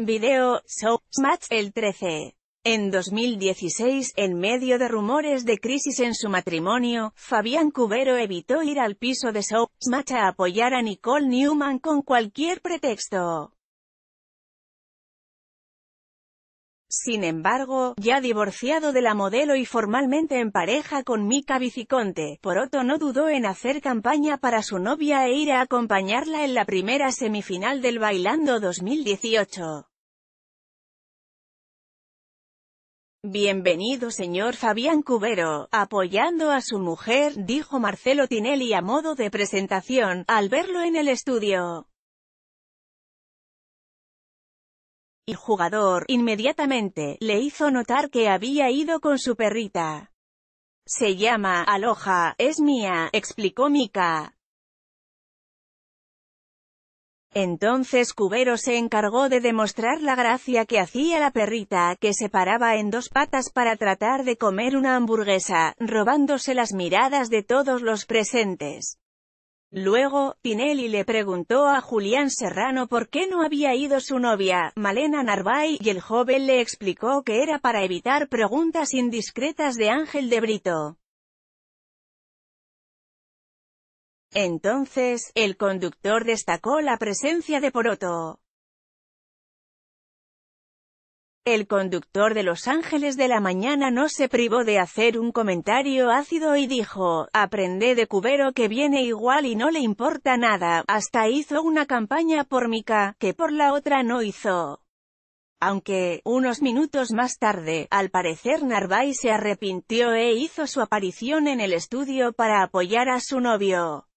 Video, Show, Match, el 13. En 2016, en medio de rumores de crisis en su matrimonio, Fabián Cubero evitó ir al piso de Match a apoyar a Nicole Newman con cualquier pretexto. Sin embargo, ya divorciado de la modelo y formalmente en pareja con Mika Viciconte, Poroto no dudó en hacer campaña para su novia e ir a acompañarla en la primera semifinal del Bailando 2018. Bienvenido señor Fabián Cubero, apoyando a su mujer, dijo Marcelo Tinelli a modo de presentación, al verlo en el estudio. El jugador, inmediatamente, le hizo notar que había ido con su perrita. Se llama, Aloja, es mía, explicó Mika. Entonces Cubero se encargó de demostrar la gracia que hacía la perrita, que se paraba en dos patas para tratar de comer una hamburguesa, robándose las miradas de todos los presentes. Luego, Pinelli le preguntó a Julián Serrano por qué no había ido su novia, Malena Narvay, y el joven le explicó que era para evitar preguntas indiscretas de Ángel de Brito. Entonces, el conductor destacó la presencia de Poroto. El conductor de Los Ángeles de la Mañana no se privó de hacer un comentario ácido y dijo, aprende de Cubero que viene igual y no le importa nada, hasta hizo una campaña por Mica, que por la otra no hizo. Aunque, unos minutos más tarde, al parecer Narváez se arrepintió e hizo su aparición en el estudio para apoyar a su novio.